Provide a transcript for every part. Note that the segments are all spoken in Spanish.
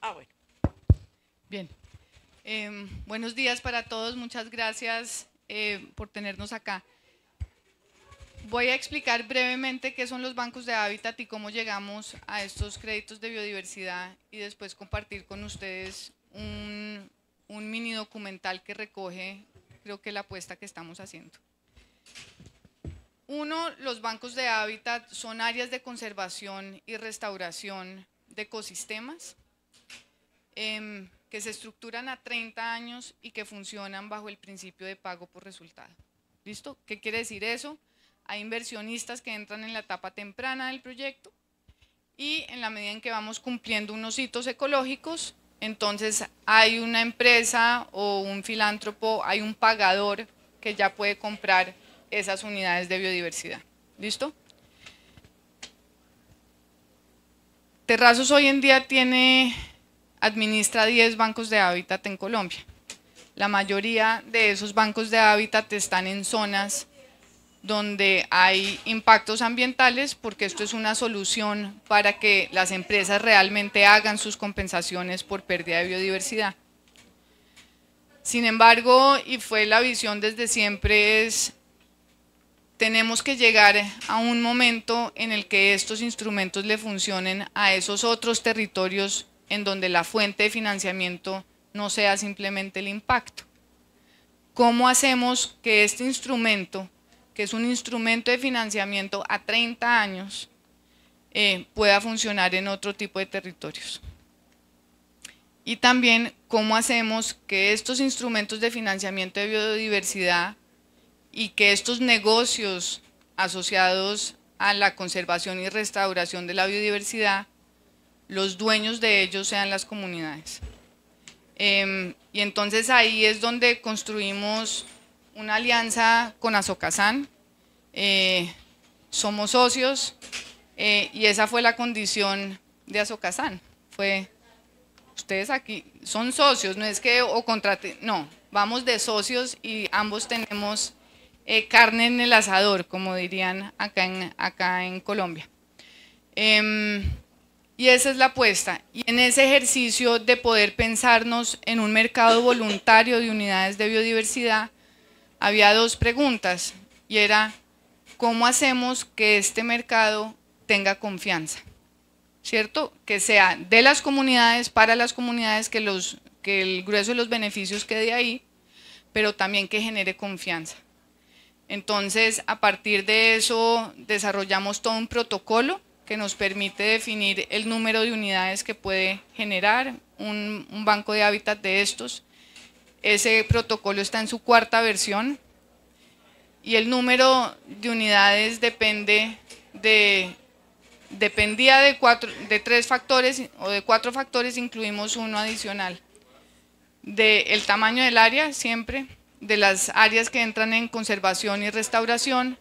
Ah, bueno. Bien. Em, buenos días para todos. Muchas gracias eh, por tenernos acá. Voy a explicar brevemente qué son los bancos de hábitat y cómo llegamos a estos créditos de biodiversidad y después compartir con ustedes un mini documental que recoge, creo que la apuesta que estamos haciendo. Uno, los bancos de hábitat son áreas de conservación y restauración de ecosistemas Em, que se estructuran a 30 años y que funcionan bajo el principio de pago por resultado. ¿Listo? ¿Qué quiere decir eso? Hay inversionistas que entran en la etapa temprana del proyecto y en la medida en que vamos cumpliendo unos hitos ecológicos, entonces hay una empresa o un filántropo, hay un pagador que ya puede comprar esas unidades de biodiversidad. ¿Listo? Terrazos hoy en día tiene administra 10 bancos de hábitat en Colombia. La mayoría de esos bancos de hábitat están en zonas donde hay impactos ambientales porque esto es una solución para que las empresas realmente hagan sus compensaciones por pérdida de biodiversidad. Sin embargo, y fue la visión desde siempre, es tenemos que llegar a un momento en el que estos instrumentos le funcionen a esos otros territorios en donde la fuente de financiamiento no sea simplemente el impacto. ¿Cómo hacemos que este instrumento, que es un instrumento de financiamiento a 30 años, eh, pueda funcionar en otro tipo de territorios? Y también cómo hacemos que estos instrumentos de financiamiento de biodiversidad y que estos negocios asociados a la conservación y restauración de la biodiversidad los dueños de ellos sean las comunidades. Em, y entonces ahí es donde construimos una alianza con Azocazán. Eh, somos socios eh, y esa fue la condición de Azocazán. Fue, ustedes aquí son socios, no es que o contraten, no, vamos de socios y ambos tenemos eh, carne en el asador, como dirían acá en, acá en Colombia. Em, y esa es la apuesta. Y en ese ejercicio de poder pensarnos en un mercado voluntario de unidades de biodiversidad, había dos preguntas. Y era, ¿cómo hacemos que este mercado tenga confianza? ¿Cierto? Que sea de las comunidades, para las comunidades, que, el grueso de los beneficios quede ahí, pero también que genere confianza. Entonces, a partir de eso, desarrollamos todo un protocolo que nos permite definir el número de unidades que puede generar un, banco de hábitat de estos. Ese protocolo está en su cuarta versión y el número de unidades depende de dependía de, cuatro, de tres factores o de cuatro factores, incluimos uno adicional. de el tamaño del área, siempre, de las áreas que entran en conservación y restauración,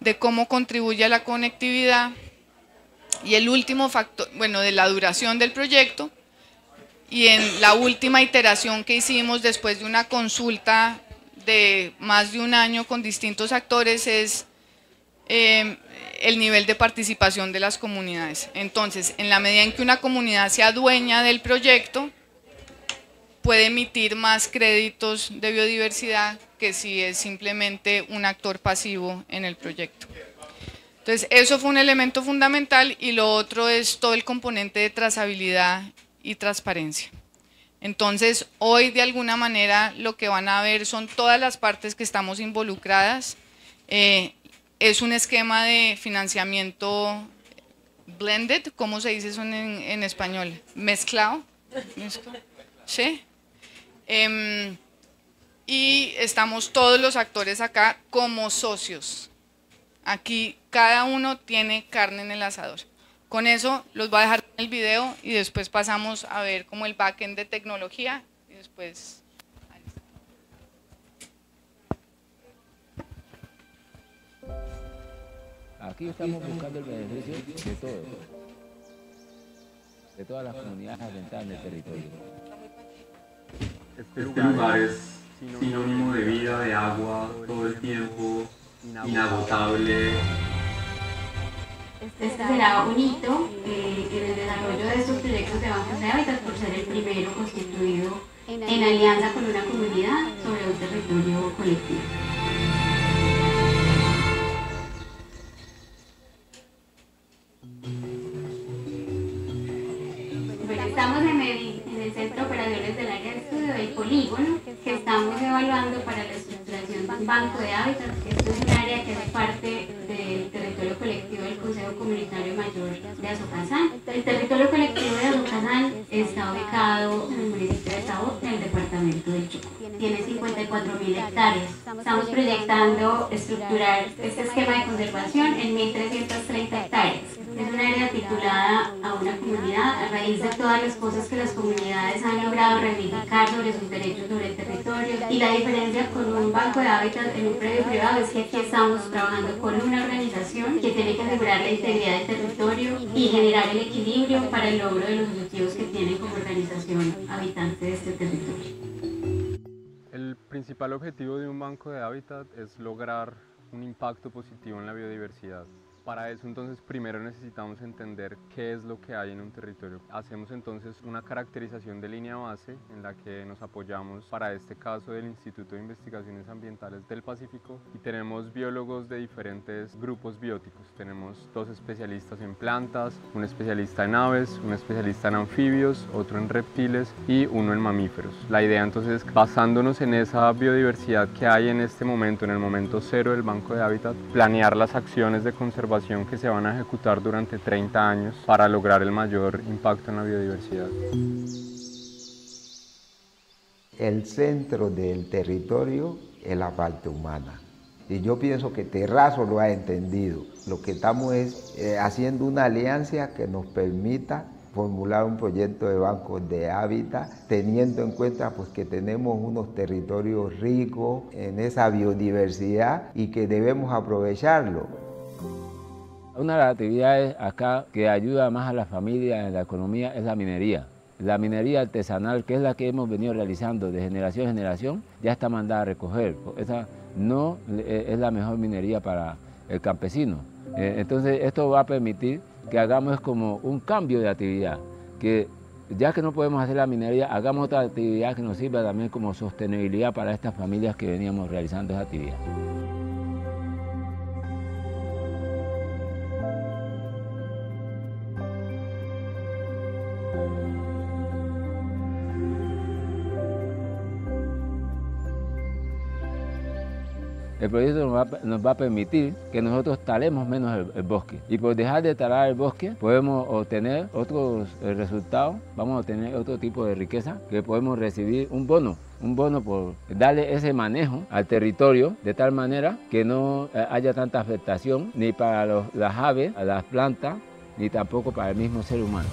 de cómo contribuye a la conectividad y el último factor, bueno, de la duración del proyecto. Y en la última iteración que hicimos después de una consulta de más de un año con distintos actores es em, el nivel de participación de las comunidades. Entonces, en la medida en que una comunidad sea dueña del proyecto, puede emitir más créditos de biodiversidad que si es simplemente un actor pasivo en el proyecto. Entonces, eso fue un elemento fundamental y lo otro es todo el componente de trazabilidad y transparencia. Entonces, hoy de alguna manera lo que van a ver son todas las partes que estamos involucradas. Eh, es un esquema de financiamiento blended, ¿cómo se dice eso en, español? Mezclado. Sí. Em, y estamos todos los actores acá como socios. Aquí cada uno tiene carne en el asador. Con eso los voy a dejar en el video y después pasamos a ver como el backend de tecnología y después... Aquí estamos buscando el beneficio de todos, de todas las comunidades del del territorio. Este lugar es sinónimo de vida, de agua, todo el tiempo, inagotable. Este será un hito eh, en el desarrollo de estos proyectos de bancos de hábitats por ser el primero constituido en alianza con una comunidad sobre un territorio colectivo. hectáreas. Estamos proyectando estructurar este esquema de conservación en 1.330 hectáreas. Es un área titulada a una comunidad a raíz de todas las cosas que las comunidades han logrado reivindicar sobre sus derechos sobre el territorio. Y la diferencia con un banco de hábitat en un predio privado es que aquí estamos trabajando con una organización que tiene que asegurar la integridad del territorio y generar el equilibrio para el logro de los objetivos que tiene como organización habitante de este territorio. El principal objetivo de un banco de hábitat es lograr un impacto positivo en la biodiversidad. Para eso entonces primero necesitamos entender qué es lo que hay en un territorio. Hacemos entonces una caracterización de línea base en la que nos apoyamos para este caso del Instituto de Investigaciones Ambientales del Pacífico y tenemos biólogos de diferentes grupos bióticos. Tenemos dos especialistas en plantas, un especialista en aves, un especialista en anfibios, otro en reptiles y uno en mamíferos. La idea entonces basándonos en esa biodiversidad que hay en este momento, en el momento cero del Banco de Hábitat, planear las acciones de conservación que se van a ejecutar durante 30 años para lograr el mayor impacto en la biodiversidad. El centro del territorio es la parte humana. Y yo pienso que Terrazo lo ha entendido. Lo que estamos es eh, haciendo una alianza que nos permita formular un proyecto de bancos de hábitat, teniendo en cuenta pues, que tenemos unos territorios ricos en esa biodiversidad y que debemos aprovecharlo. Una de las actividades acá que ayuda más a las familias en la economía es la minería. La minería artesanal, que es la que hemos venido realizando de generación en generación, ya está mandada a recoger. Esa no e, es la mejor minería para el campesino. Eh, entonces esto va a permitir que hagamos como un cambio de actividad, que ya que no podemos hacer la minería, hagamos otra actividad que nos sirva también como sostenibilidad para estas familias que veníamos realizando esa actividad. el proyecto nos va, a permitir que nosotros talemos menos el, bosque. Y por dejar de talar el bosque podemos obtener otros eh, resultados, vamos a obtener otro tipo de riqueza que podemos recibir un bono un bono por darle ese manejo al territorio de tal manera que no eh, haya tanta afectación ni para las aves, las plantas, ni tampoco para el mismo ser humano.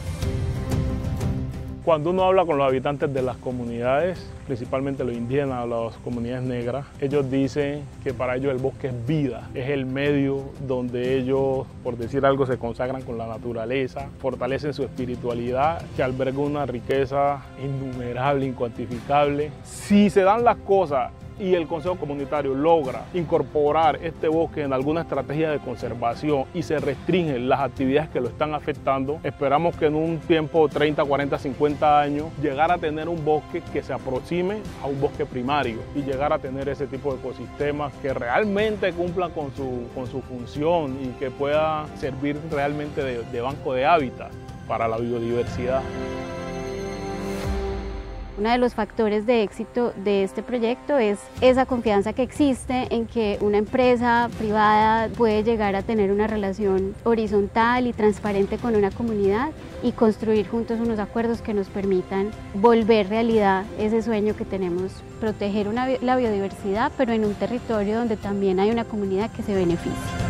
Cuando uno habla con los habitantes de las comunidades, principalmente los indígenas, o las comunidades negras, ellos dicen que para ellos el bosque es vida, es el medio donde ellos, por decir algo, se consagran con la naturaleza, fortalecen su espiritualidad, que alberga una riqueza innumerable, incuantificable. Si se dan las cosas y el Consejo Comunitario logra incorporar este bosque en alguna estrategia de conservación y se restringen las actividades que lo están afectando, esperamos que en un tiempo 30, 40, 50 años llegar a tener un bosque que se aproxime a un bosque primario y llegar a tener ese tipo de ecosistemas que realmente cumplan con su, con su función y que pueda servir realmente de banco de hábitat para la biodiversidad. Uno de los factores de éxito de este proyecto es esa confianza que existe en que una empresa privada puede llegar a tener una relación horizontal y transparente con una comunidad y construir juntos unos acuerdos que nos permitan volver realidad ese sueño que tenemos, proteger la biodiversidad, pero en un territorio donde también hay una comunidad que se beneficia.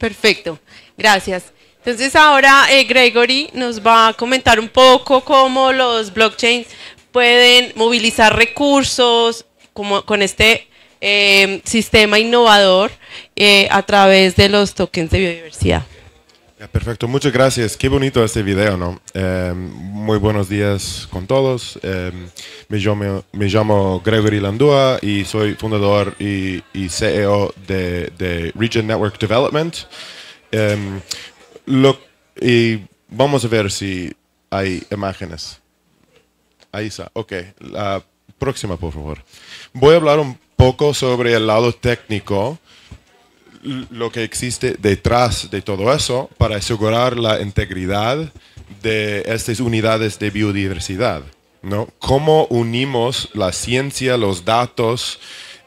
Perfecto, gracias. Entonces ahora eh, Gregory nos va a comentar un poco cómo los blockchains pueden movilizar recursos como con este eh, sistema innovador eh, a través de los tokens de biodiversidad. Perfecto, muchas gracias. Qué bonito este video, ¿no? Eh, muy buenos días con todos. Eh, me, llamo, Gregory Landúa y soy fundador y, CEO de, Region Network Development. Em, y vamos a ver si hay imágenes. Ahí está, ok. La próxima, por favor. Voy a hablar un poco sobre el lado técnico lo que existe detrás de todo eso para asegurar la integridad de estas unidades de biodiversidad. ¿no? ¿Cómo unimos la ciencia, los datos,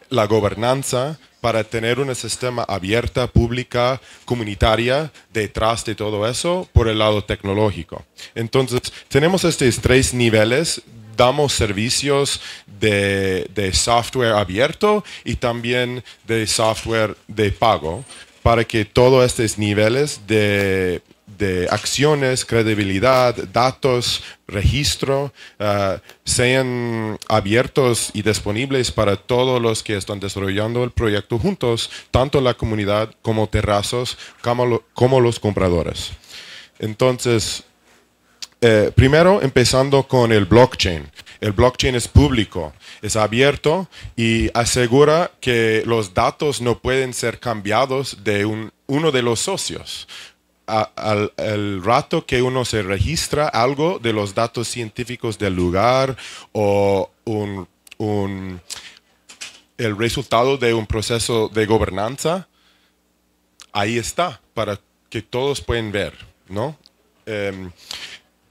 la gobernanza para tener un sistema abierta, pública, comunitaria detrás de todo eso por el lado tecnológico? Entonces, tenemos estos tres niveles damos servicios de, software abierto y también de software de pago para que todos estos niveles de, acciones, credibilidad, datos, registro, eh, sean abiertos y disponibles para todos los que están desarrollando el proyecto juntos, tanto la comunidad como terrazos, como los compradores. Entonces, eh, primero empezando con el blockchain. El blockchain es público, es abierto y asegura que los datos no pueden ser cambiados de un, uno de los socios. al, rato que uno se registra algo de los datos científicos del lugar o un, el resultado de un proceso de gobernanza, ahí está, para que todos pueden ver, ¿no? Em,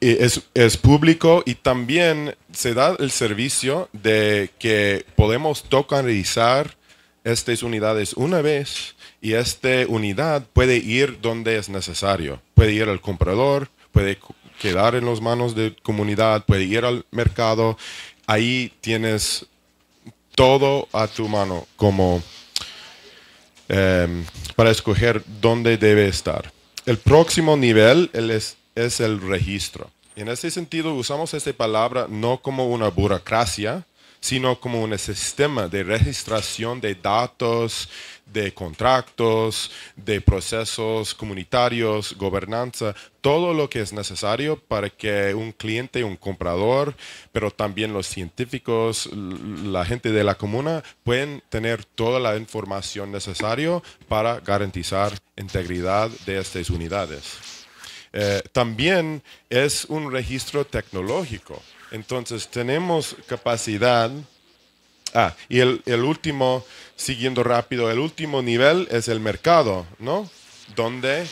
es, público y también se da el servicio de que podemos tocarizar estas unidades una vez y esta unidad puede ir donde es necesario. Puede ir al comprador, puede quedar en las manos de comunidad, puede ir al mercado. Ahí tienes todo a tu mano como em, para escoger dónde debe estar. El próximo nivel el es es el registro. en ese sentido usamos esta palabra no como una burocracia, sino como un sistema de registración de datos, de contratos, de procesos comunitarios, gobernanza, todo lo que es necesario para que un cliente, un comprador, pero también los científicos, la gente de la comuna, pueden tener toda la información necesaria para garantizar integridad de estas unidades. Eh, también es un registro tecnológico. Entonces tenemos capacidad. Ah, y el, el, último, siguiendo rápido, el último nivel es el mercado, ¿no? Donde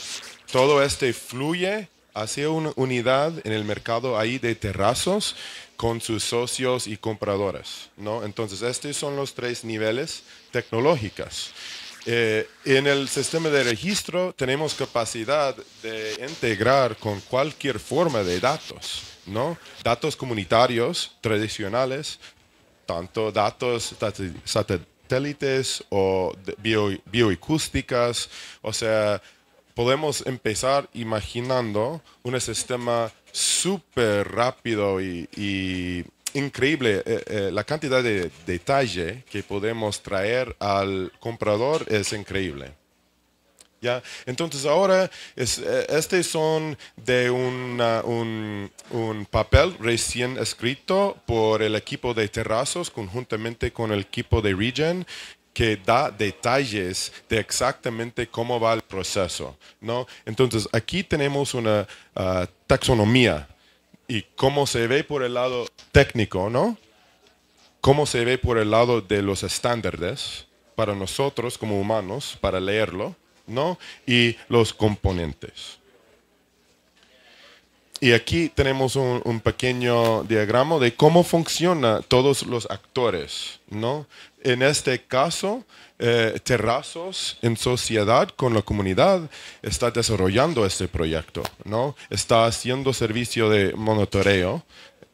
todo este fluye hacia una unidad en el mercado ahí de terrazos con sus socios y compradores, ¿no? Entonces, estos son los tres niveles tecnológicos. Eh, en el sistema de registro tenemos capacidad de integrar con cualquier forma de datos, ¿no? Datos comunitarios tradicionales, tanto datos satélites o bio, bioacústicas, o sea, podemos empezar imaginando un sistema súper rápido y increíble eh, eh, la cantidad de detalle que podemos traer al comprador es increíble. ¿Ya? Entonces ahora es, este son de un, papel recién escrito por el equipo de Terrazos conjuntamente con el equipo de Regen que da detalles de exactamente cómo va el proceso. ¿no? Entonces aquí tenemos una ah, taxonomía y cómo se ve por el lado técnico, ¿no? Cómo se ve por el lado de los estándares para nosotros como humanos, para leerlo, ¿no? Y los componentes. Y aquí tenemos un, pequeño diagrama de cómo funcionan todos los actores, ¿no? En este caso, eh, Terrazos en sociedad con la comunidad está desarrollando este proyecto, ¿no? Está haciendo servicio de monitoreo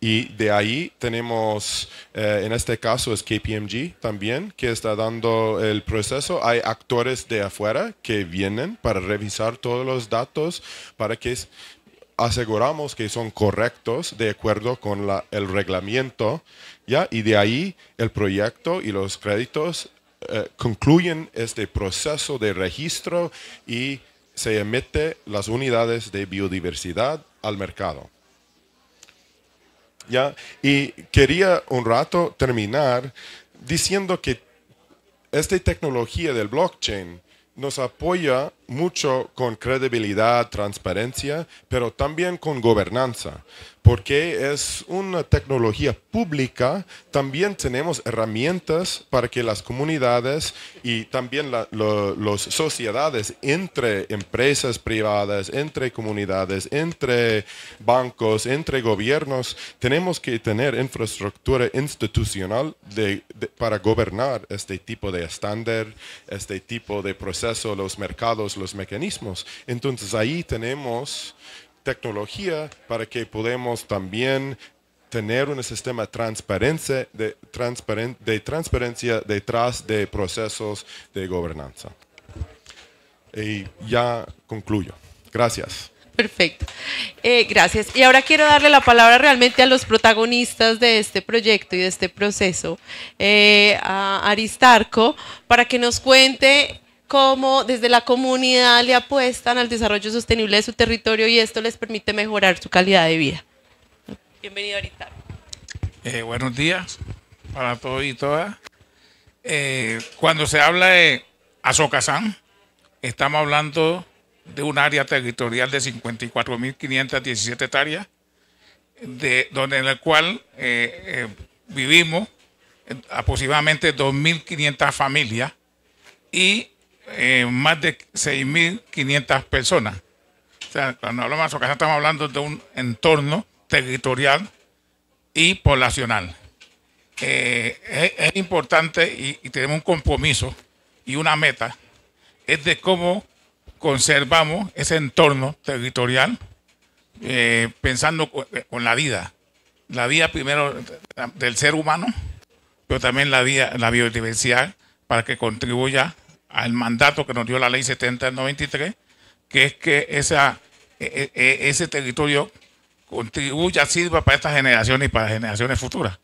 y de ahí tenemos, eh, en este caso es KPMG también, que está dando el proceso. Hay actores de afuera que vienen para revisar todos los datos para que aseguramos que son correctos de acuerdo con la, el reglamento, ¿ya? Y de ahí el proyecto y los créditos eh, concluyen este proceso de registro y se emiten las unidades de biodiversidad al mercado. ¿Ya? Y quería un rato terminar diciendo que esta tecnología del blockchain nos apoya mucho con credibilidad, transparencia, pero también con gobernanza, porque es una tecnología pública, también tenemos herramientas para que las comunidades y también las sociedades entre empresas privadas, entre comunidades, entre bancos, entre gobiernos, tenemos que tener infraestructura institucional para gobernar este tipo de estándar, este tipo de proceso, los mercados los mecanismos. Entonces ahí tenemos tecnología para que podamos también tener un sistema de, de transparencia detrás de procesos de gobernanza. Y ya concluyo. Gracias. Perfecto. Eh, gracias. Y ahora quiero darle la palabra realmente a los protagonistas de este proyecto y de este proceso, eh, a Aristarco, para que nos cuente cómo desde la comunidad le apuestan al desarrollo sostenible de su territorio y esto les permite mejorar su calidad de vida. Bienvenido ahorita. Eh, buenos días para todos y todas. Eh, cuando se habla de Azocazán, estamos hablando de un área territorial de 54.517 hectáreas, de, donde en el cual eh, vivimos aproximadamente 2.500 familias y eh, más de 6.500 personas. O sea, cuando hablamos de sea, estamos hablando de un entorno territorial y poblacional. Eh, es, importante y, tenemos un compromiso y una meta, es de cómo conservamos ese entorno territorial eh, pensando con, con, la vida. La vida primero del ser humano, pero también la, vida, la biodiversidad para que contribuya al mandato que nos dio la ley 70 del 93, que es que e, e, e, ese territorio contribuya, sirva para estas generaciones y para generaciones futuras.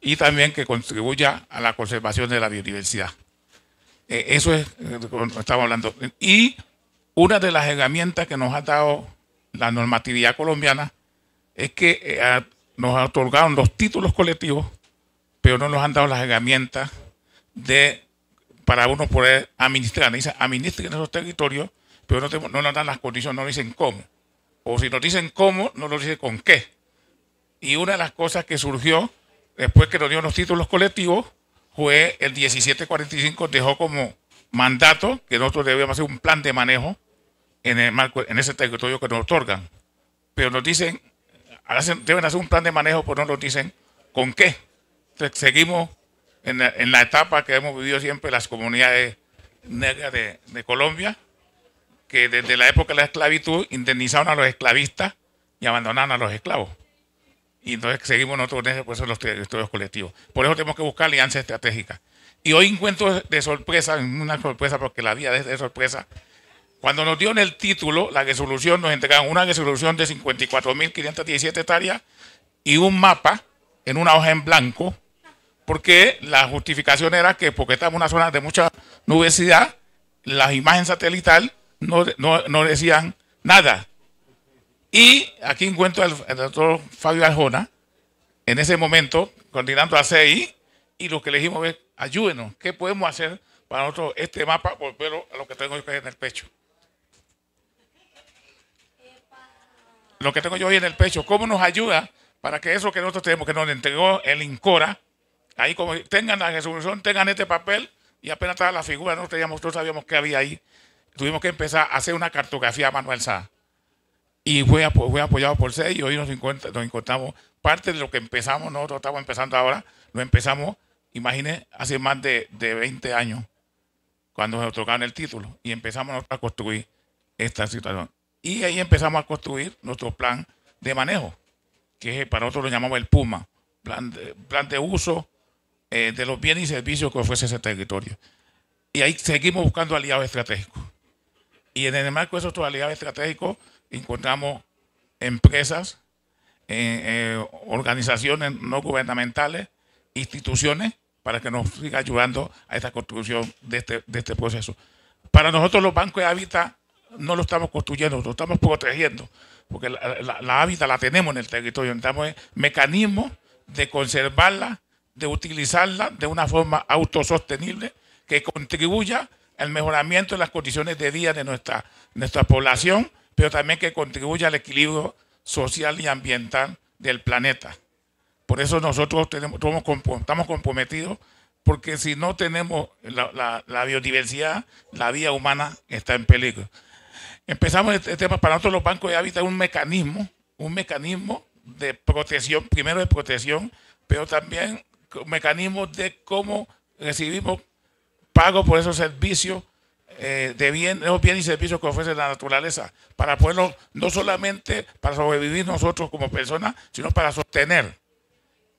Y también que contribuya a la conservación de la biodiversidad. eso es eh, lo que estamos hablando. Y una de las herramientas que nos ha dado la normatividad colombiana es que eh, nos otorgaron los títulos colectivos, pero no nos han dado las herramientas de para uno poder administrar. administren esos territorios, pero no, nos dan las condiciones, no nos dicen cómo. O si nos dicen cómo, no nos dicen con qué. Y una de las cosas que surgió después que nos dio los títulos colectivos fue el 1745, dejó como mandato que nosotros debíamos hacer un plan de manejo en, ese territorio que nos otorgan. Pero nos dicen, deben hacer un plan de manejo, pero no nos dicen con qué. Entonces, seguimos en la, etapa que hemos vivido siempre las comunidades negras de, Colombia, que desde la época de la esclavitud indemnizaron a los esclavistas y abandonaron a los esclavos. Y entonces seguimos nosotros en ese los territorios colectivos. Por eso tenemos que buscar alianzas estratégicas. Y hoy encuentro de sorpresa, una sorpresa porque la vida es de sorpresa. Cuando nos dieron el título, la resolución, nos entregaron una resolución de 54.517 hectáreas y un mapa en una hoja en blanco porque la justificación era que porque estamos en una zona de mucha nubesidad, las imágenes satelital no, decían nada. Y aquí encuentro al, doctor Fabio Arjona, en ese momento, coordinando a CI, y lo que le dijimos es, ayúdenos, ¿qué podemos hacer para nosotros este mapa volverlo a lo que tengo yo en el pecho? Lo que tengo yo hoy en el pecho, ¿cómo nos ayuda para que eso que nosotros tenemos, que nos entregó el INCORA, Ahí como tengan la resolución, tengan este papel y apenas estaba la figura, no teníamos, sabíamos que había ahí. Tuvimos que empezar a hacer una cartografía manual Y fue, apoyado por seis y hoy nos, encontramos parte de lo que empezamos, nosotros estamos empezando ahora, lo empezamos, imagínense, hace más de, 20 años, cuando nos tocaron el título y empezamos a construir esta situación. Y ahí empezamos a construir nuestro plan de manejo, que para nosotros lo llamamos el PUMA, plan de, plan de uso, eh, de los bienes y servicios que ofrece ese territorio. Y ahí seguimos buscando aliados estratégicos. Y en el marco de esos aliados estratégicos encontramos empresas, eh, eh, organizaciones no gubernamentales, instituciones, para que nos siga ayudando a esta construcción este, de este, proceso. Para nosotros los bancos de hábitat no lo estamos construyendo, lo estamos protegiendo, porque la, la hábitat la tenemos en el territorio, necesitamos mecanismos de conservarla de utilizarla de una forma autosostenible que contribuya al mejoramiento de las condiciones de vida de nuestra, nuestra población, pero también que contribuya al equilibrio social y ambiental del planeta. Por eso nosotros tenemos, estamos comprometidos, porque si no tenemos la, biodiversidad, la vida humana está en peligro. Empezamos este, este tema, para nosotros los bancos de hábitat un mecanismo, un mecanismo de protección, primero de protección, pero también mecanismos de cómo recibimos pago por esos servicios eh, de bien, esos bienes y servicios que ofrece la naturaleza, para poderlo no solamente para sobrevivir nosotros como personas, sino para sostener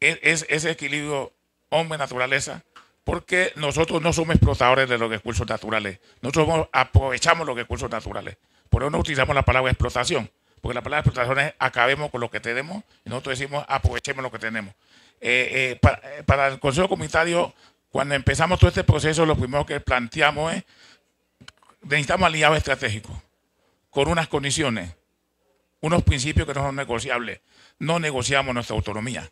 e-, es, ese equilibrio hombre-naturaleza, porque nosotros no somos explotadores de los recursos naturales, nosotros aprovechamos los recursos naturales, por eso no utilizamos la palabra explotación, porque la palabra explotación es acabemos con lo que tenemos, nosotros decimos aprovechemos lo que tenemos. Eh, eh, eh, para, el Consejo Comunitario, cuando empezamos todo este proceso, lo primero que planteamos es, necesitamos aliados estratégicos, con unas condiciones, unos principios que no son negociables. No negociamos nuestra autonomía.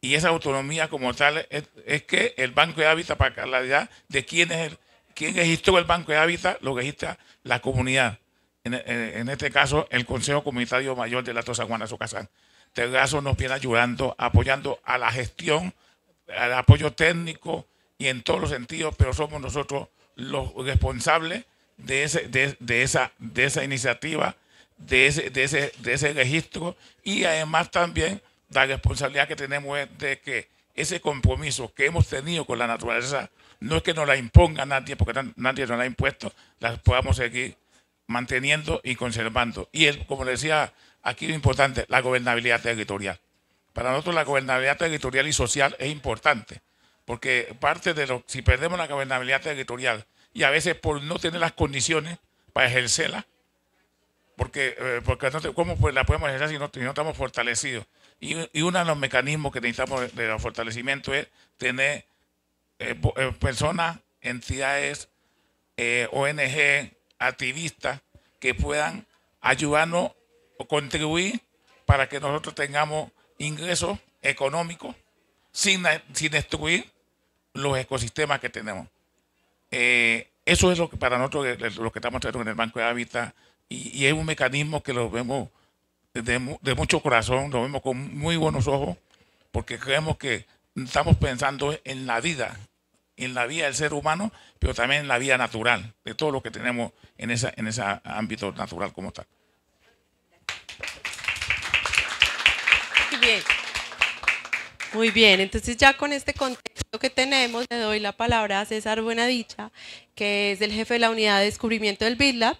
Y esa autonomía como tal es, que el Banco de Hábitat, para ya de quién es quién registró el Banco de Hábitat, lo registra la comunidad. En, este caso, el Consejo Comunitario Mayor de la Tosa Juana Socasán Tegaso nos viene ayudando, apoyando a la gestión, al apoyo técnico y en todos los sentidos, pero somos nosotros los responsables de, ese, de, esa, de esa iniciativa, de ese, de, ese, de ese registro y además también la responsabilidad que tenemos es de que ese compromiso que hemos tenido con la naturaleza no es que nos la imponga nadie, porque nadie nos la ha impuesto, las podamos seguir manteniendo y conservando. Y él como decía Aquí lo importante, la gobernabilidad territorial. Para nosotros la gobernabilidad territorial y social es importante, porque parte de lo, si perdemos la gobernabilidad territorial y a veces por no tener las condiciones para ejercerla, porque, eh, porque ¿cómo pues la podemos ejercer si no, estamos fortalecidos? Y, uno de los mecanismos que necesitamos de, fortalecimiento es tener eh, eh, personas, entidades, ONG, activistas que puedan ayudarnos contribuir para que nosotros tengamos ingresos económicos sin, sin destruir los ecosistemas que tenemos. Eh, eso es lo que para nosotros lo que estamos trayendo en el Banco de Hábitat y, es un mecanismo que lo vemos de, mucho corazón, lo vemos con muy buenos ojos, porque creemos que estamos pensando en la vida, en la vida del ser humano, pero también en la vida natural, de todo lo que tenemos en, esa, en ese ámbito natural como tal. Muy bien, entonces ya con este contexto que tenemos, le doy la palabra a César Buenadicha, que es el jefe de la unidad de descubrimiento del BitLab,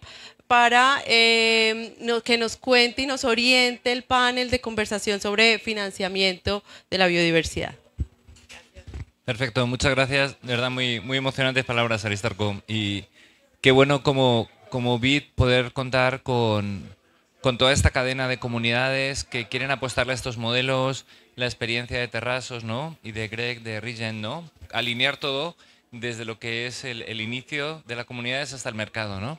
para eh, que nos cuente y nos oriente el panel de conversación sobre financiamiento de la biodiversidad. Perfecto, muchas gracias. De verdad, muy, muy emocionantes palabras, Aristarco. Y qué bueno como, como BID poder contar con, con toda esta cadena de comunidades que quieren apostarle a estos modelos, la experiencia de Terrazos ¿no? Y de Greg, de Regen, ¿no? Alinear todo desde lo que es el, inicio de las comunidades hasta el mercado, ¿no?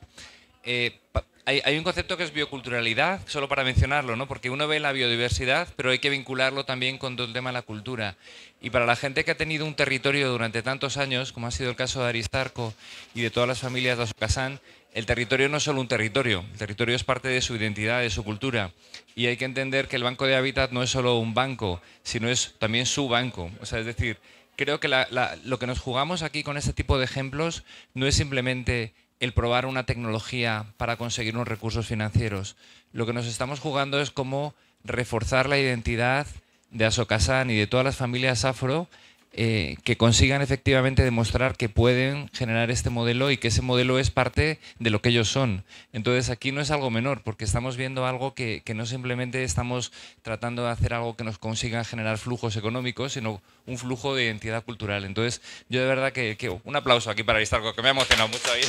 Eh, hay, un concepto que es bioculturalidad, solo para mencionarlo, ¿no? Porque uno ve la biodiversidad, pero hay que vincularlo también con todo el tema de la cultura. Y para la gente que ha tenido un territorio durante tantos años, como ha sido el caso de Aristarco y de todas las familias de Azucasán, el territorio no es solo un territorio, el territorio es parte de su identidad, de su cultura. Y hay que entender que el Banco de Hábitat no es solo un banco, sino es también su banco. O sea, es decir, creo que lo que nos jugamos aquí con este tipo de ejemplos no es simplemente el probar una tecnología para conseguir unos recursos financieros. Lo que nos estamos jugando es cómo reforzar la identidad de Asokasan y de todas las familias afro eh, que consigan efectivamente demostrar que pueden generar este modelo y que ese modelo es parte de lo que ellos son. Entonces aquí no es algo menor, porque estamos viendo algo que, no simplemente estamos tratando de hacer algo que nos consiga generar flujos económicos, sino un flujo de identidad cultural. Entonces yo de verdad que, un aplauso aquí para Aristarco, que me ha emocionado mucho. Ahí.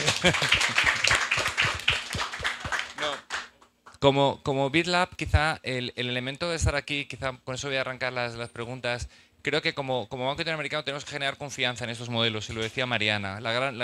como, como BitLab, quizá el, elemento de estar aquí, quizá con eso voy a arrancar las, las preguntas, creo que como, Banco Interamericano tenemos que generar confianza en estos modelos, y lo decía Mariana. La gran,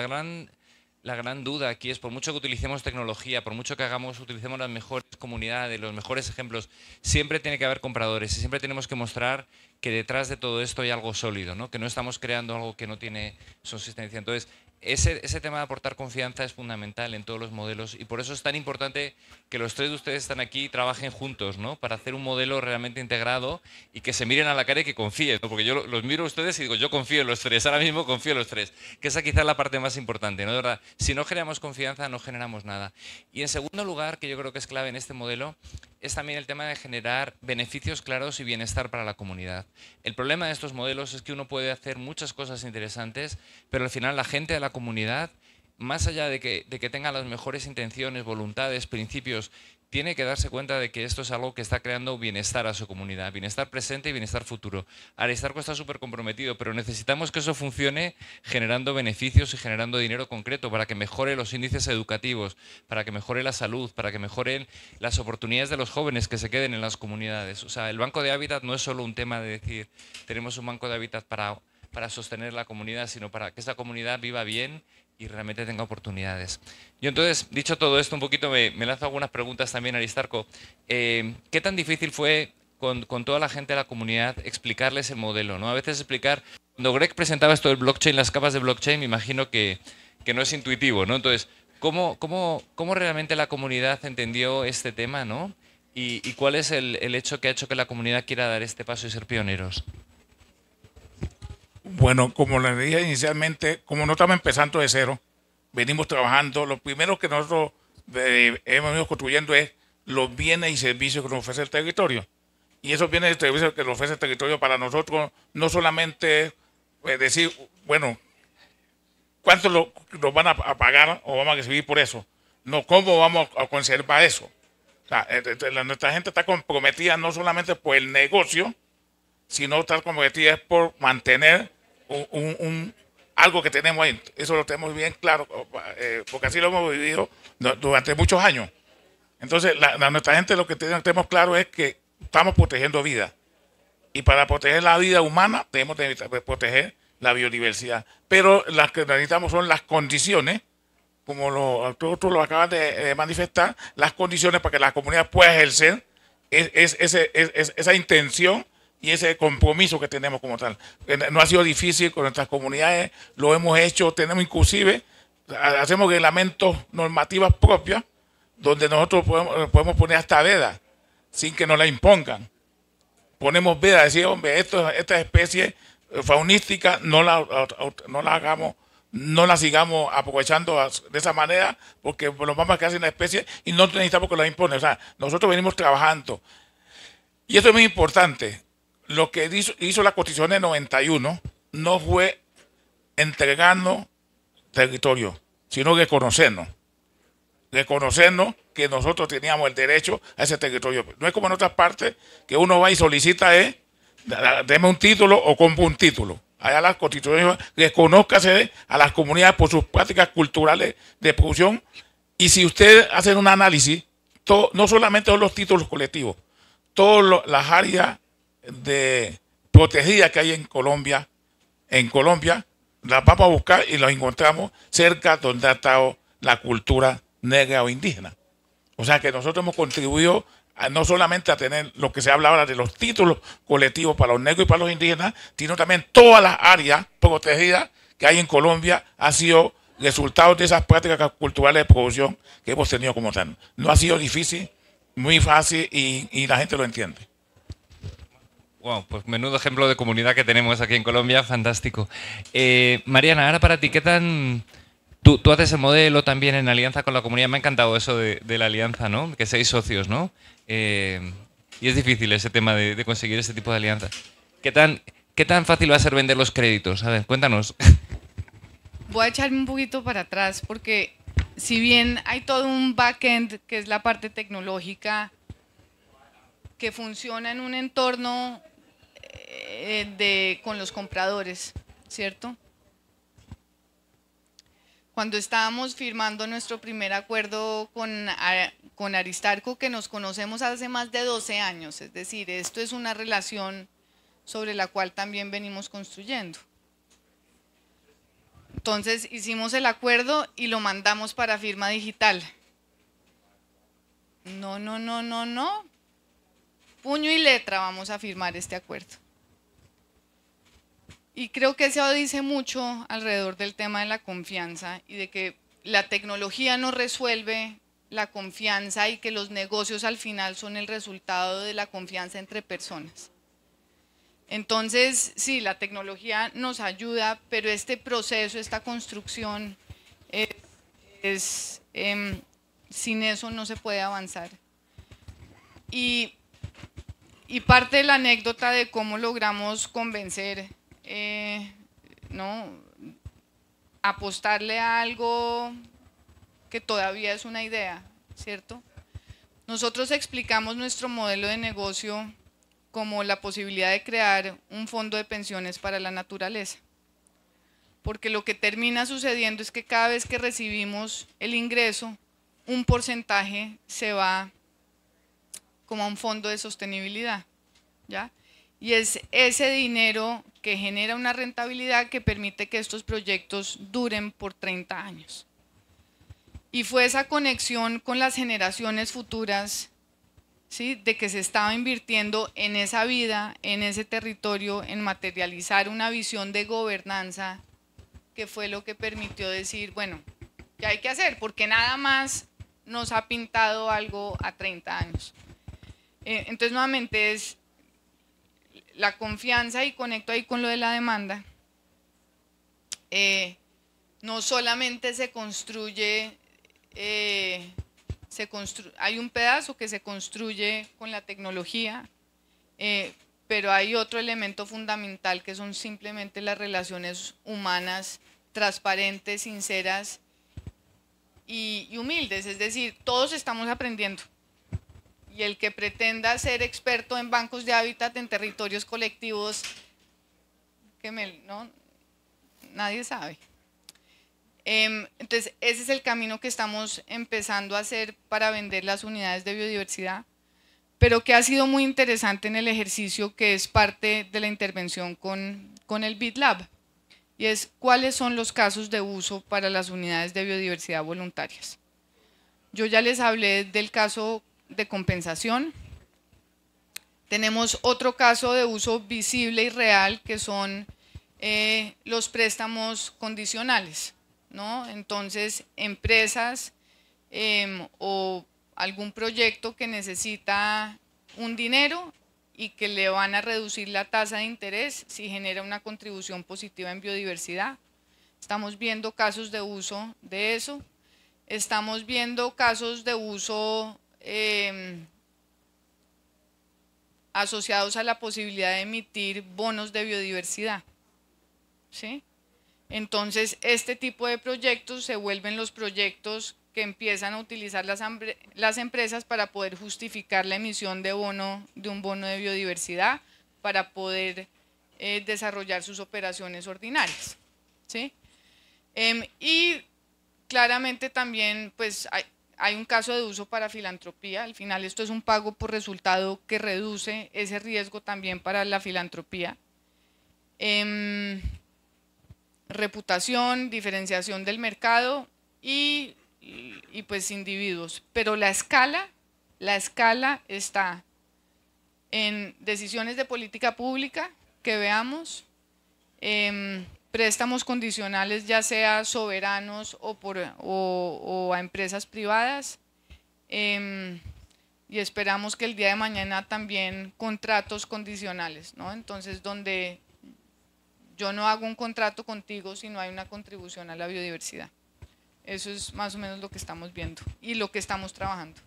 la gran, duda aquí es, por mucho que utilicemos tecnología, por mucho que hagamos, utilicemos las mejores comunidades, los mejores ejemplos, siempre tiene que haber compradores y siempre tenemos que mostrar que detrás de todo esto hay algo sólido, ¿no? que no estamos creando algo que no tiene subsistencia. Entonces, ese, ese, tema de aportar confianza es fundamental en todos los modelos y por eso es tan importante que los tres de ustedes están aquí y trabajen juntos, ¿no? Para hacer un modelo realmente integrado y que se miren a la cara y que confíen, ¿no? Porque yo los miro a ustedes y digo, yo confío en los tres, ahora mismo confío en los tres, que esa quizás es la parte más importante, ¿no? verdad, si no generamos confianza, no generamos nada. Y en segundo lugar, que yo creo que es clave en este modelo, es también el tema de generar beneficios claros y bienestar para la comunidad. El problema de estos modelos es que uno puede hacer muchas cosas interesantes, pero al final la gente de la comunidad, más allá de que, de que tenga las mejores intenciones, voluntades, principios, tiene que darse cuenta de que esto es algo que está creando bienestar a su comunidad, bienestar presente y bienestar futuro. Aristarco está súper comprometido, pero necesitamos que eso funcione generando beneficios y generando dinero concreto para que mejore los índices educativos, para que mejore la salud, para que mejoren las oportunidades de los jóvenes que se queden en las comunidades. O sea, el banco de hábitat no es solo un tema de decir, tenemos un banco de hábitat para para sostener la comunidad, sino para que esa comunidad viva bien y realmente tenga oportunidades. Yo entonces, dicho todo esto, un poquito me, me lanzo algunas preguntas también, Aristarco. Eh, ¿Qué tan difícil fue con, toda la gente de la comunidad explicarles el modelo? ¿no? A veces explicar, cuando Greg presentaba esto del blockchain, las capas de blockchain, me imagino que, no es intuitivo, ¿no? Entonces, ¿cómo, cómo, realmente la comunidad entendió este tema, ¿no? ¿Y, cuál es el, el hecho que ha hecho que la comunidad quiera dar este paso y ser pioneros? Bueno, como les dije inicialmente, como no estamos empezando de cero, venimos trabajando. Lo primero que nosotros eh, hemos ido construyendo es los bienes y servicios que nos ofrece el territorio. Y esos bienes y servicios que nos ofrece el territorio para nosotros no solamente es eh, decir, bueno, cuánto nos van a, pagar o vamos a recibir por eso, no cómo vamos a conservar eso. O eh, nuestra gente está comprometida no solamente por el negocio, sino está comprometida por mantener un, algo que tenemos ahí. Eso lo tenemos bien claro, eh, porque así lo hemos vivido durante muchos años. Entonces, la, nuestra gente lo que tenemos claro es que estamos protegiendo vida. Y para proteger la vida humana, tenemos que pues, proteger la biodiversidad. Pero las que necesitamos son las condiciones, como los tú, lo acaban de, manifestar, las condiciones para que la comunidad pueda ejercer es, esa intención y ese compromiso que tenemos como tal. Eh, no ha sido difícil con nuestras comunidades, lo hemos hecho, tenemos inclusive, hacemos reglamentos, normativas propias, donde nosotros eh, podemos, poner hasta vedas sin que nos la impongan. Ponemos veda, decir, hombre, esto, esta especie eh, faunística no la, no la hagamos, no la sigamos aprovechando de esa manera, porque nos vamos a sin la especie y no necesitamos que la impongan O sea, nosotros venimos trabajando. Y eso es muy importante lo que hizo, la Constitución de 91 no fue entregarnos territorio, sino reconocernos. Reconocernos que nosotros teníamos el derecho a ese territorio. No es como en otras partes que uno va y solicita, eh, deme un título o compra un título. Allá las constituciones reconozcase eh, a las comunidades por sus prácticas culturales de producción. Y si ustedes hacen un análisis, no solamente son los títulos colectivos, todas las áreas de protegida que hay en Colombia. En Colombia las vamos a buscar y las encontramos cerca donde ha estado la cultura negra o indígena. O sea que nosotros hemos contribuido no solamente a tener lo que se habla ahora de los títulos colectivos para los negros y para los indígenas, sino también todas las áreas protegidas que hay en Colombia ha sido resultado de esas prácticas culturales de producción que hemos tenido como tal. No ha sido difícil, muy fácil y la gente lo entiende. Wow, pues menudo ejemplo de comunidad que tenemos aquí en Colombia, fantástico. Eh, Mariana, ahora para ti, ¿qué tan... Tú, haces el modelo también en alianza con la comunidad, me ha encantado eso de, la alianza, ¿no? Que seis socios, ¿no? Eh, y es difícil ese tema de, conseguir ese tipo de alianza. ¿Qué tan, ¿Qué tan fácil va a ser vender los créditos? A ver, cuéntanos. Voy a echarme un poquito para atrás porque si bien hay todo un backend que es la parte tecnológica, que funciona en un entorno eh, con los compradores, ¿cierto? Cuando estábamos firmando nuestro primer acuerdo con, con Aristarco, que nos conocemos hace más de 12 años, es decir, esto es una relación sobre la cual también venimos construyendo. Entonces hicimos el acuerdo y lo mandamos para firma digital. No, no, no, no, no puño y letra vamos a firmar este acuerdo. Y creo que eso dice mucho alrededor del tema de la confianza y de que la tecnología no resuelve la confianza y que los negocios al final son el resultado de la confianza entre personas. Entonces, sí, la tecnología nos ayuda, pero este proceso, esta construcción, es, em, sin eso no se puede avanzar. Y y parte de la anécdota de cómo logramos convencer, eh, Apostarle a algo que todavía es una idea, ¿cierto? Nosotros explicamos nuestro modelo de negocio como la posibilidad de crear un fondo de pensiones para la naturaleza. Porque lo que termina sucediendo es que cada vez que recibimos el ingreso, un porcentaje se va como un fondo de sostenibilidad, ¿ya? Y es ese dinero que genera una rentabilidad que permite que estos proyectos duren por 30 años. Y fue esa conexión con las generaciones futuras, ¿sí? De que se estaba invirtiendo en esa vida, en ese territorio, en materializar una visión de gobernanza, que fue lo que permitió decir, bueno, ¿qué hay que hacer? Porque nada más nos ha pintado algo a 30 años. Eh, entonces, nuevamente es la confianza y conecto ahí con lo de la demanda. Eh, no solamente se construye, eh, hay un pedazo que se construye con la tecnología, pero hay otro elemento fundamental que son simplemente las relaciones humanas, transparentes, sinceras y humildes. Es decir, todos estamos aprendiendo y el que pretenda ser experto en bancos de hábitat en territorios colectivos, que no, nadie sabe. Em, entonces, ese es el camino que estamos empezando a hacer para vender las unidades de biodiversidad, pero que ha sido muy interesante en el ejercicio que es parte de la intervención con, con el BitLab, y es cuáles son los casos de uso para las unidades de biodiversidad voluntarias. Yo ya les hablé del caso de compensación. Tenemos otro caso de uso visible y real, que son eh, los préstamos condicionales. ¿no? Entonces, empresas em, o algún proyecto que necesita un dinero y que le van a reducir la tasa de interés si genera una contribución positiva en biodiversidad. Estamos viendo casos de uso de eso. Estamos viendo casos de uso Em, asociados a la posibilidad de emitir bonos de biodiversidad. ¿sí? Entonces, este tipo de proyectos se vuelven los proyectos que empiezan a utilizar las, empresas para poder justificar la emisión de, bono, de un bono de biodiversidad, para poder eh, desarrollar sus operaciones ordinarias. ¿sí? Em, y claramente también pues, hay, hay un caso de uso para filantropía. Al final esto es un pago por resultado que reduce ese riesgo también para la filantropía. Em, reputación, diferenciación del mercado y, pues individuos. Pero la escala, la escala está en decisiones de política pública que veamos, em, préstamos condicionales, ya sea soberanos o, a empresas privadas. Em, y esperamos que el día de mañana también contratos condicionales, ¿no? Entonces, donde yo no hago un contrato contigo si no hay una contribución a la biodiversidad. Eso es más o menos lo que estamos viendo y lo que estamos trabajando.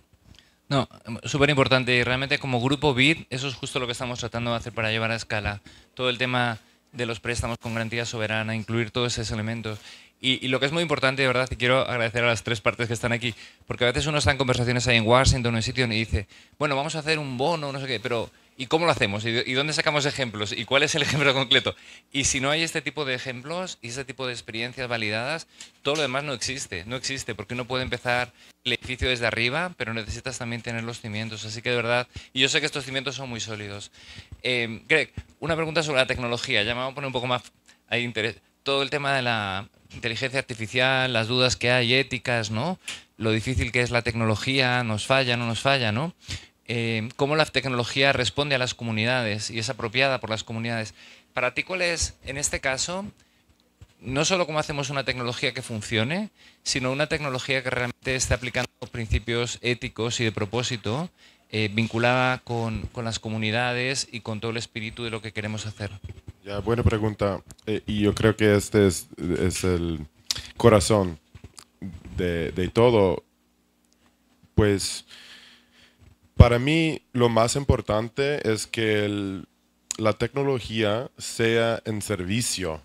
No, súper importante. Y realmente como grupo BID, eso es justo lo que estamos tratando de hacer para llevar a escala. Todo el tema de los préstamos con garantía soberana, incluir todos esos elementos. Y, lo que es muy importante, de verdad, y quiero agradecer a las tres partes que están aquí, porque a veces uno está en conversaciones ahí en Washington o en sitio y dice, bueno, vamos a hacer un bono, no sé qué, pero ¿Y cómo lo hacemos? ¿Y dónde sacamos ejemplos? ¿Y cuál es el ejemplo concreto? Y si no hay este tipo de ejemplos y este tipo de experiencias validadas, todo lo demás no existe. No existe porque uno puede empezar el edificio desde arriba, pero necesitas también tener los cimientos. Así que de verdad, y yo sé que estos cimientos son muy sólidos. Eh, Greg, una pregunta sobre la tecnología. Ya me vamos a poner un poco más... Hay interés. Todo el tema de la inteligencia artificial, las dudas que hay éticas, ¿no? Lo difícil que es la tecnología, nos falla, no nos falla, ¿no? Em, cómo la tecnología responde a las comunidades y es apropiada por las comunidades. Para ti, ¿cuál es, en este caso, no solo cómo hacemos una tecnología que funcione, sino una tecnología que realmente esté aplicando principios éticos y de propósito eh, vinculada con, las comunidades y con todo el espíritu de lo que queremos hacer? Ya, buena pregunta. Eh, y yo creo que este es, es el corazón de, de, todo. Pues para mí lo más importante es que la tecnología sea en servicio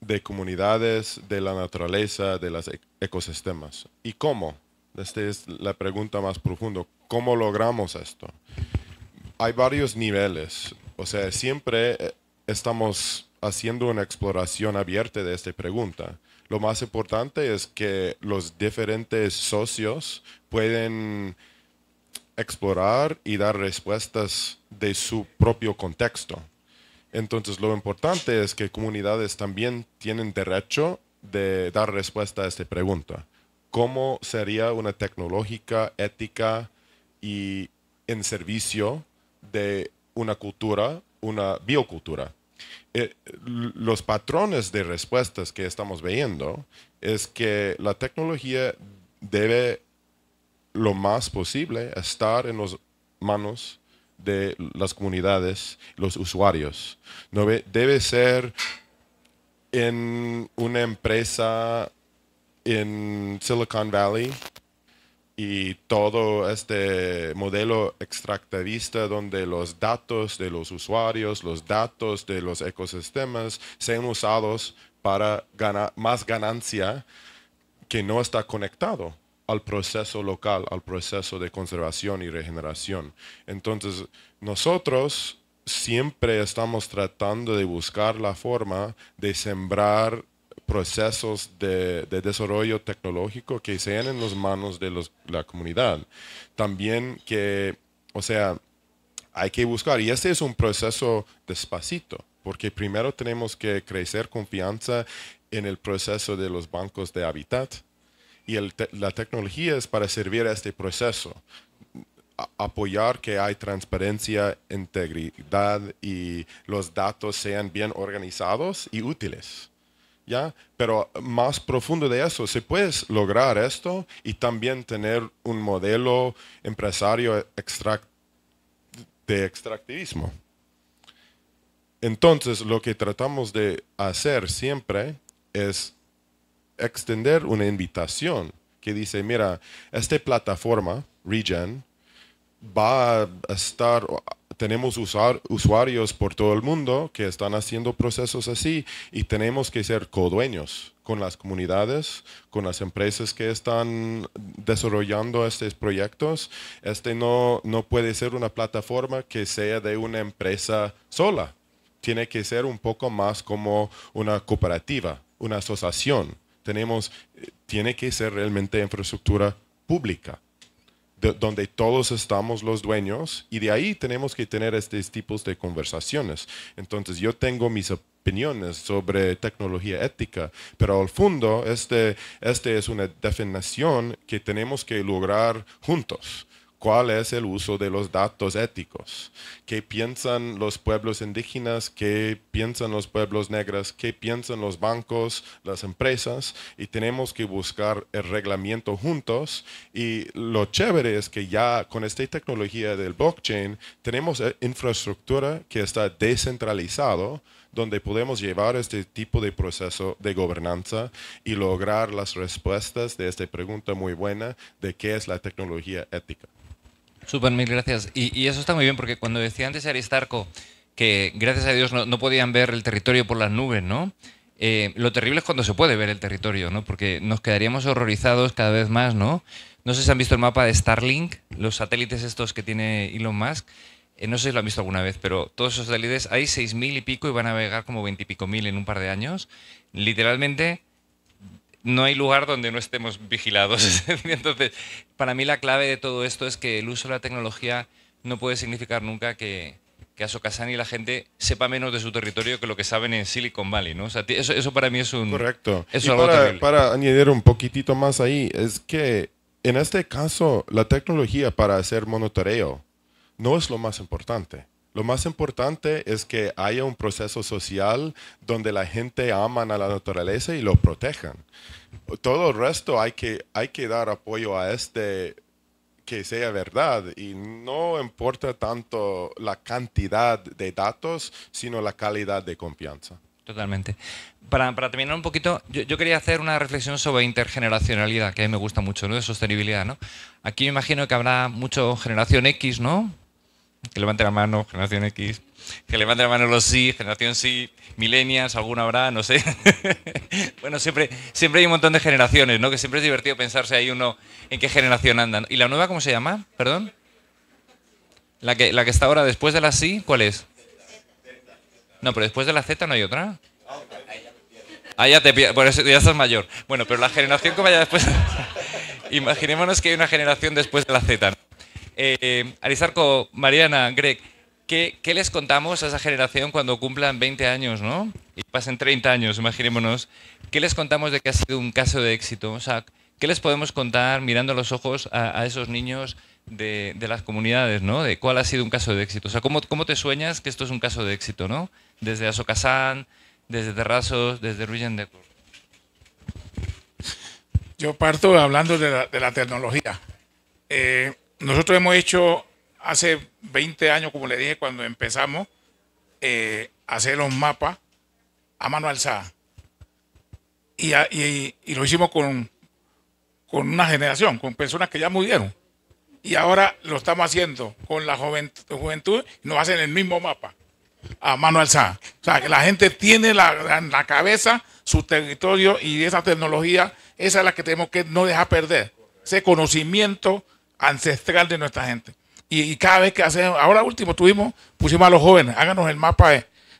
de comunidades, de la naturaleza, de los e-, ecosistemas. ¿Y cómo? Esta es la pregunta más profunda. ¿Cómo logramos esto? Hay varios niveles. O sea, siempre eh, estamos haciendo una exploración abierta de esta pregunta. Lo más importante es que los diferentes socios pueden explorar y dar respuestas de su propio contexto. Entonces, lo importante es que comunidades también tienen derecho de dar respuesta a esta pregunta. ¿Cómo sería una tecnológica, ética y en servicio de una cultura, una biocultura? Eh, los patrones de respuestas que estamos viendo es que la tecnología debe lo más posible estar en las manos de las comunidades, los usuarios. No debe ser en una empresa en Silicon Valley y todo este modelo extractivista donde los datos de los usuarios, los datos de los ecosistemas sean usados para ganar más ganancia que no está conectado al proceso local, al proceso de conservación y regeneración. Entonces, nosotros siempre estamos tratando de buscar la forma de sembrar procesos de, desarrollo tecnológico que sean en las manos de la comunidad. También que, o sea, hay que buscar, y este es un proceso despacito, porque primero tenemos que crecer confianza en el proceso de los bancos de hábitat y la tecnología es para servir a este proceso, apoyar que hay transparencia, integridad y los datos sean bien organizados y útiles. ¿Ya? Pero más profundo de eso, se puede lograr esto y también tener un modelo empresario de extractivismo. Entonces, lo que tratamos de hacer siempre es extender una invitación que dice, mira, esta plataforma, Regen, va a estar, tenemos usar, usuarios por todo el mundo que están haciendo procesos así y tenemos que ser codueños con las comunidades, con las empresas que están desarrollando estos proyectos. Este no, no puede ser una plataforma que sea de una empresa sola. Tiene que ser un poco más como una cooperativa, una asociación tenemos, eh, tiene que ser realmente infraestructura pública, donde todos estamos los dueños y de ahí tenemos que tener estos tipos de conversaciones. Entonces yo tengo mis opiniones sobre tecnología ética, pero al fondo esta este es una definición que tenemos que lograr juntos cuál es el uso de los datos éticos, qué piensan los pueblos indígenas, qué piensan los pueblos negros, qué piensan los bancos, las empresas, y tenemos que buscar el reglamento juntos. Y lo chévere es que ya con esta tecnología del blockchain tenemos e infraestructura que está descentralizado donde podemos llevar este tipo de proceso de gobernanza y lograr las respuestas de esta pregunta muy buena de qué es la tecnología ética. Súper, mil gracias. Y, eso está muy bien, porque cuando decía antes Aristarco que gracias a Dios no, podían ver el territorio por las nubes, ¿no? Eh, lo terrible es cuando se puede ver el territorio, ¿no? Porque nos quedaríamos horrorizados cada vez más, ¿no? No sé si han visto el mapa de Starlink, los satélites estos que tiene Elon Musk. Eh, no sé si lo han visto alguna vez, pero todos esos satélites hay 6.000 y pico y van a navegar como veintipico y pico mil en un par de años. Literalmente no hay lugar donde no estemos vigilados. Entonces, para mí la clave de todo esto es que el uso de la tecnología no puede significar nunca que, que y la gente sepa menos de su territorio que lo que saben en Silicon Valley, eso, para mí es un... Correcto. para, para añadir un poquitito más ahí, es que en este caso, la tecnología para hacer monotoreo no es lo más importante. Lo más importante es que haya un proceso social donde la gente aman a la naturaleza y lo protejan. Todo el resto hay que, hay que dar apoyo a este que sea verdad y no importa tanto la cantidad de datos, sino la calidad de confianza. Totalmente. Para, para terminar un poquito, yo, yo, quería hacer una reflexión sobre intergeneracionalidad, que a mí me gusta mucho, ¿no? De sostenibilidad, ¿no? Aquí me imagino que habrá mucho generación X, ¿no? que levante la mano, generación X, que levante la mano los sí, generación sí, millennials, alguna habrá, no sé. bueno, siempre, siempre hay un montón de generaciones, ¿no? Que siempre es divertido pensarse ahí uno en qué generación andan. ¿Y la nueva cómo se llama? Perdón. La que, la que está ahora después de la sí, ¿cuál es? No, pero después de la Z no hay otra. Ah, ya te pierdes. Por eso ya estás mayor. Bueno, pero la generación que vaya después. Imaginémonos que hay una generación después de la Z, eh, Arizarco, Mariana, Greg, ¿qué, les contamos a esa generación cuando cumplan 20 años, ¿no? Y pasen 30 años, imaginémonos. ¿Qué les contamos de que ha sido un caso de éxito? O sea, ¿qué les podemos contar mirando los ojos a, esos niños de, las comunidades, ¿no? De cuál ha sido un caso de éxito. O sea, ¿cómo, te sueñas que esto es un caso de éxito, ¿no? Desde Asocasán, desde Terrazos, desde Ruyen de Yo parto hablando de la, tecnología. Eh, nosotros hemos hecho hace 20 años, como le dije, cuando empezamos, a eh, hacer los mapas a mano alzada. Y, lo hicimos con, una generación, con personas que ya murieron. Y ahora lo estamos haciendo con la juventud, y nos hacen el mismo mapa a mano alzada. O sea, que la gente tiene en la cabeza su territorio y esa tecnología, esa es la que tenemos que no dejar perder. Ese conocimiento ancestral de nuestra gente. Y, cada vez que hacemos, ahora último tuvimos, pusimos a los jóvenes, háganos el mapa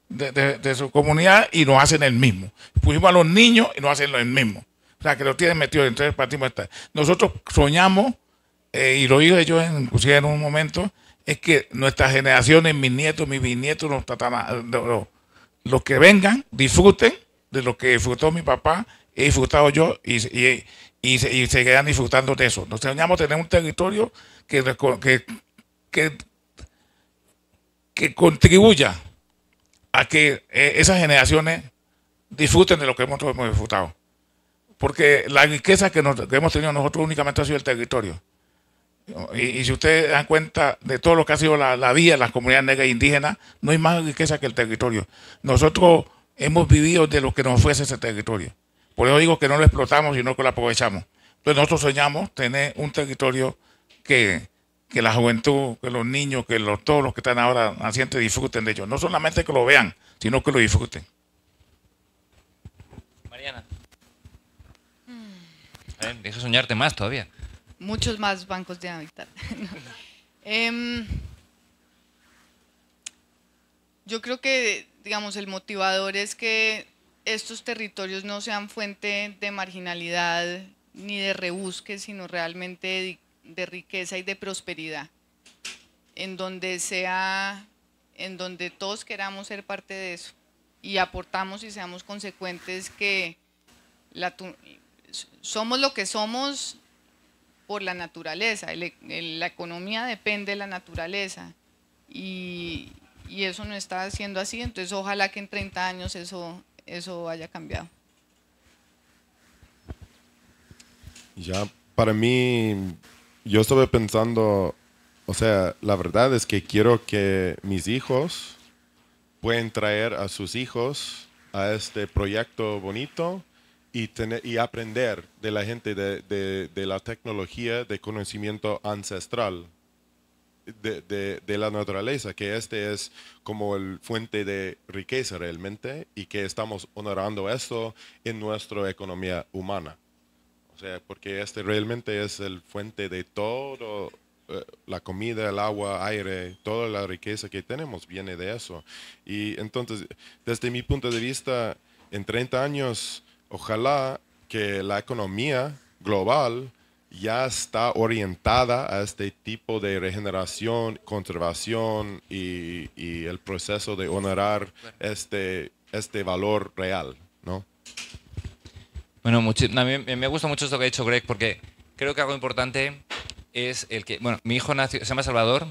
de, su comunidad y nos hacen el mismo. Pusimos a los niños y nos hacen el mismo. O sea, que lo tienen metido, entonces partimos esta. Nosotros soñamos, eh, y lo digo yo inclusive en un momento, es que nuestras generaciones, mis nietos, mis bisnietos, los, los que vengan, disfruten de lo que disfrutó mi papá, he disfrutado yo y, y, y se, quedan disfrutando de eso. Nos soñamos tener un territorio que, que, contribuya a que eh, esas generaciones disfruten de lo que nosotros hemos disfrutado. Porque la riqueza que, hemos tenido nosotros únicamente ha sido el territorio. Y, si ustedes dan cuenta de todo lo que ha sido la, la vida de las comunidades negras e indígenas, no hay más riqueza que el territorio. Nosotros hemos vivido de lo que nos ofrece ese territorio. Por eso digo que no lo explotamos, sino que lo aprovechamos. Entonces nosotros soñamos tener un territorio que, la juventud, que los niños, que todos los que están ahora nacientes disfruten de ello. No solamente que lo vean, sino que lo disfruten. Mariana. soñarte más todavía. Muchos más bancos de hábitat. Em, yo creo que, digamos, el motivador es que estos territorios no sean fuente de marginalidad ni de rebusque, sino realmente de, riqueza y de prosperidad, en donde sea, en donde todos queramos ser parte de eso y aportamos y seamos consecuentes que somos lo que somos por la naturaleza, la economía depende de la naturaleza y, y eso no está siendo así, entonces ojalá que en 30 años eso, eso haya cambiado. Ya, para mí, yo estuve pensando, o sea, la verdad es que quiero que mis hijos pueden traer a sus hijos a este proyecto bonito y, tener, y aprender de la gente de, de la tecnología de conocimiento ancestral de, la naturaleza, que este es como el fuente de riqueza realmente y que estamos honorando esto en nuestra economía humana. O sea, porque este realmente es el fuente de todo, eh, la comida, el agua, aire, toda la riqueza que tenemos viene de eso. Y entonces, desde mi punto de vista, en 30 años, ojalá que la economía global ya está orientada a este tipo de regeneración, conservación y, el proceso de honrar este, este valor real, ¿no? Bueno, a mí me gusta mucho esto que ha dicho Greg porque creo que algo importante es el que, bueno, mi hijo nació, se llama Salvador,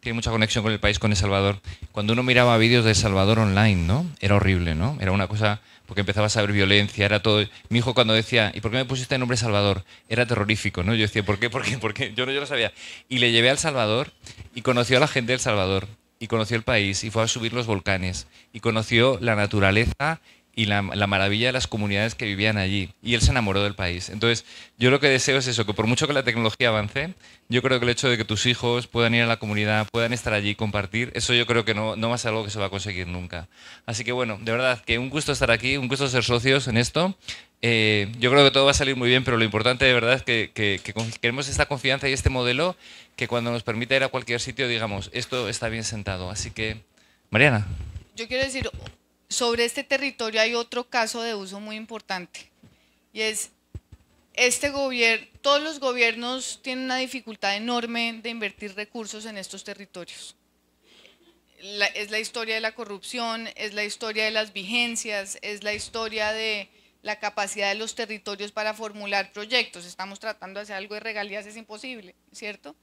tiene mucha conexión con el país, con El Salvador. Cuando uno miraba vídeos de El Salvador online, ¿no? Era horrible, ¿no? Era una cosa, porque empezaba a saber violencia, era todo... Mi hijo cuando decía, ¿y por qué me pusiste el nombre Salvador? Era terrorífico, ¿no? Yo decía, ¿por qué? ¿Por qué? ¿Por qué? Yo no, yo sabía. Y le llevé al Salvador y conoció a la gente del Salvador y conoció el país y fue a subir los volcanes y conoció la naturaleza y la, maravilla de las comunidades que vivían allí. Y él se enamoró del país. Entonces, yo lo que deseo es eso, que por mucho que la tecnología avance, yo creo que el hecho de que tus hijos puedan ir a la comunidad, puedan estar allí, compartir, eso yo creo que no, no va a ser algo que se va a conseguir nunca. Así que bueno, de verdad, que un gusto estar aquí, un gusto ser socios en esto. Eh, yo creo que todo va a salir muy bien, pero lo importante de verdad es que, que queremos esta confianza y este modelo que cuando nos permita ir a cualquier sitio digamos, esto está bien sentado. Así que, Mariana. Yo quiero decir sobre este territorio hay otro caso de uso muy importante y es este gobierno, todos los gobiernos tienen una dificultad enorme de invertir recursos en estos territorios. es la historia de la corrupción, es la historia de las vigencias, es la historia de la capacidad de los territorios para formular proyectos. Estamos tratando de hacer algo de regalías, es imposible, ¿cierto?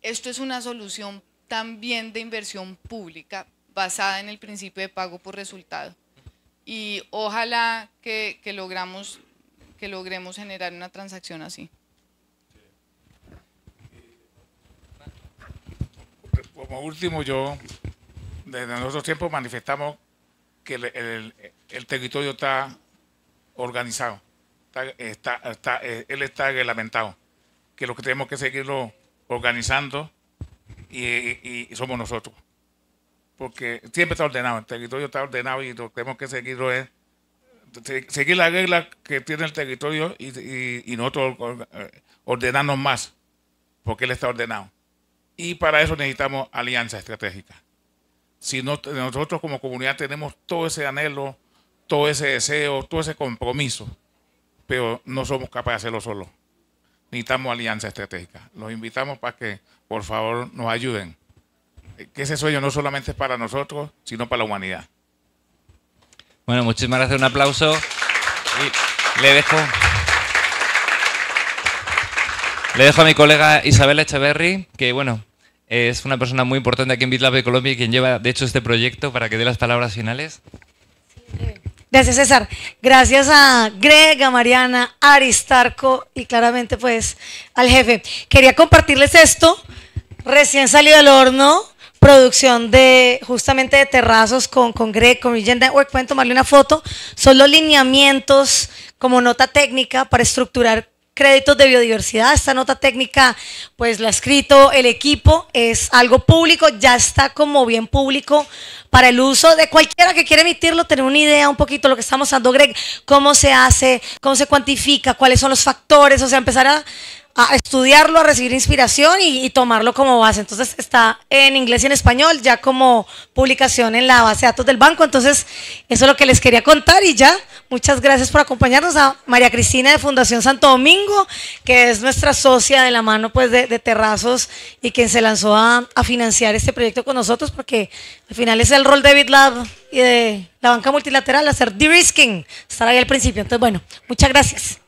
Esto es una solución también de inversión pública basada en el principio de pago por resultado. Y ojalá que, logramos, que logremos generar una transacción así. Como último, yo, desde nuestro tiempo manifestamos que el, territorio está organizado, está, está, eh, él está reglamentado, que lo que tenemos que seguirlo organizando y somos nosotros porque siempre está ordenado, el territorio está ordenado y lo que tenemos que seguirlo es seguir la regla que tiene el territorio y, nosotros eh, ordenarnos más, porque él está ordenado. Y para eso necesitamos alianza estratégica. Si nosotros como comunidad tenemos todo ese anhelo, todo ese deseo, todo ese compromiso, pero no somos capaces de hacerlo solo. Necesitamos alianza estratégica. Los invitamos para que, por favor, nos ayuden que ese sueño no solamente es para nosotros, sino para la humanidad. Bueno, muchísimas gracias, un aplauso. le dejo. Le dejo a mi colega Isabela Echeverry, que bueno, es una persona muy importante aquí en BitLab de Colombia y quien lleva de hecho este proyecto para que dé las palabras finales. Gracias César, gracias a Greg, a Mariana, a Aristarco y claramente pues al jefe. Quería compartirles esto, recién salido del horno, producción de justamente de terrazos con, con Greg, con Virgin Network, pueden tomarle una foto, son los lineamientos como nota técnica para estructurar créditos de biodiversidad. Esta nota técnica, pues la ha escrito el equipo, es algo público, ya está como bien público para el uso de cualquiera que quiera emitirlo, tener una idea un poquito de lo que estamos dando, Greg, cómo se hace, cómo se cuantifica, cuáles son los factores, o sea, empezar a a estudiarlo, a recibir inspiración y, tomarlo como base. Entonces está en inglés y en español, ya como publicación en la base de datos del banco. Entonces eso es lo que les quería contar y ya. Muchas gracias por acompañarnos a María Cristina de Fundación Santo Domingo, que es nuestra socia de la mano pues de, Terrazos y quien se lanzó a, a, financiar este proyecto con nosotros porque al final es el rol de BitLab y de la banca multilateral, hacer de risking estar ahí al principio. Entonces bueno, muchas gracias.